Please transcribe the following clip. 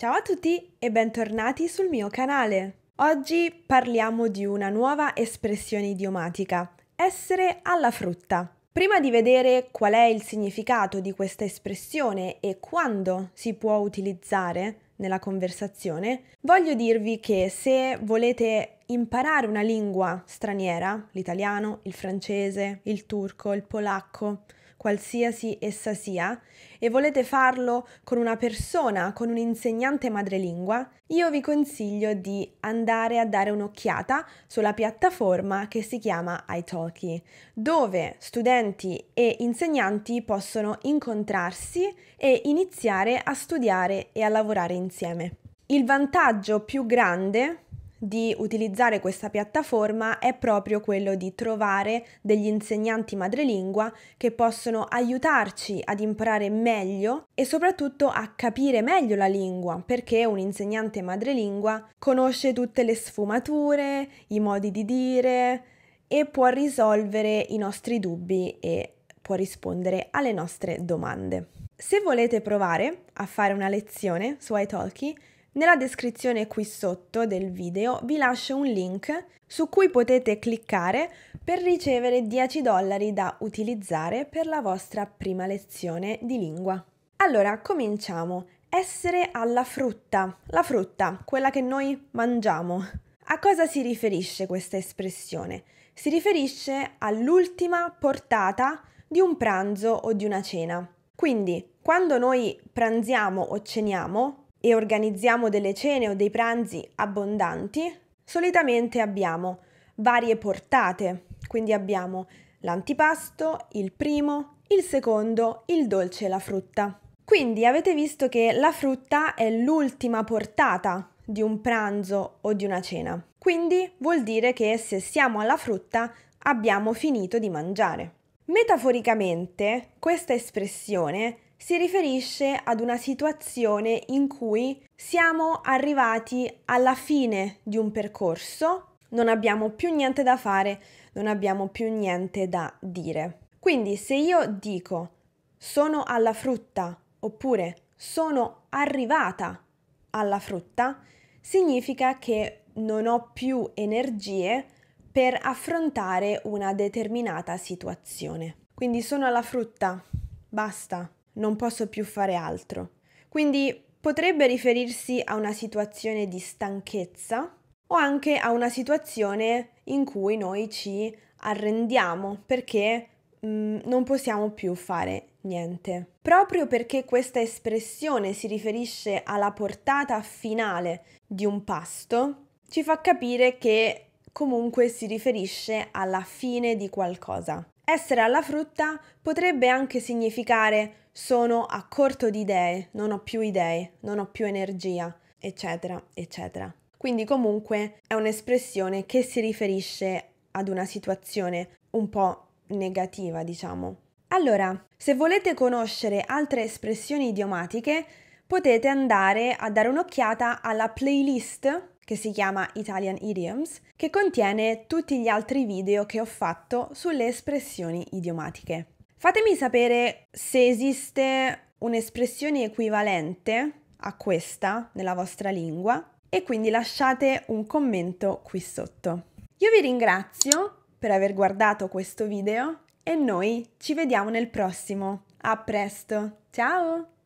Ciao a tutti e bentornati sul mio canale. Oggi parliamo di una nuova espressione idiomatica, essere alla frutta. Prima di vedere qual è il significato di questa espressione e quando si può utilizzare nella conversazione, voglio dirvi che se volete imparare una lingua straniera, l'italiano, il francese, il turco, il polacco, qualsiasi essa sia, e volete farlo con una persona, con un insegnante madrelingua, io vi consiglio di andare a dare un'occhiata sulla piattaforma che si chiama iTalki, dove studenti e insegnanti possono incontrarsi e iniziare a studiare e a lavorare insieme. Il vantaggio più grande di utilizzare questa piattaforma è proprio quello di trovare degli insegnanti madrelingua che possono aiutarci ad imparare meglio e soprattutto a capire meglio la lingua, perché un insegnante madrelingua conosce tutte le sfumature, i modi di dire e può risolvere i nostri dubbi e può rispondere alle nostre domande. Se volete provare a fare una lezione su iTalki, nella descrizione qui sotto del video vi lascio un link su cui potete cliccare per ricevere 10 dollari da utilizzare per la vostra prima lezione di lingua. Allora, cominciamo. Essere alla frutta. La frutta, quella che noi mangiamo. A cosa si riferisce questa espressione? Si riferisce all'ultima portata di un pranzo o di una cena. Quindi, quando noi pranziamo o ceniamo, e organizziamo delle cene o dei pranzi abbondanti, solitamente abbiamo varie portate, quindi abbiamo l'antipasto, il primo, il secondo, il dolce e la frutta. Quindi avete visto che la frutta è l'ultima portata di un pranzo o di una cena. Quindi vuol dire che se siamo alla frutta abbiamo finito di mangiare. Metaforicamente, questa espressione si riferisce ad una situazione in cui siamo arrivati alla fine di un percorso, non abbiamo più niente da fare, non abbiamo più niente da dire. Quindi se io dico sono alla frutta oppure sono arrivata alla frutta, significa che non ho più energie per affrontare una determinata situazione. Quindi sono alla frutta, basta, non posso più fare altro. Quindi potrebbe riferirsi a una situazione di stanchezza o anche a una situazione in cui noi ci arrendiamo perché mh, mm, non possiamo più fare niente. Proprio perché questa espressione si riferisce alla portata finale di un pasto, ci fa capire che comunque si riferisce alla fine di qualcosa. Essere alla frutta potrebbe anche significare sono a corto di idee, non ho più idee, non ho più energia, eccetera, eccetera. Quindi comunque è un'espressione che si riferisce ad una situazione un po' negativa, diciamo. Allora, se volete conoscere altre espressioni idiomatiche, potete andare a dare un'occhiata alla playlist che si chiama Italian Idioms, che contiene tutti gli altri video che ho fatto sulle espressioni idiomatiche. Fatemi sapere se esiste un'espressione equivalente a questa nella vostra lingua e quindi lasciate un commento qui sotto. Io vi ringrazio per aver guardato questo video e noi ci vediamo nel prossimo. A presto, ciao!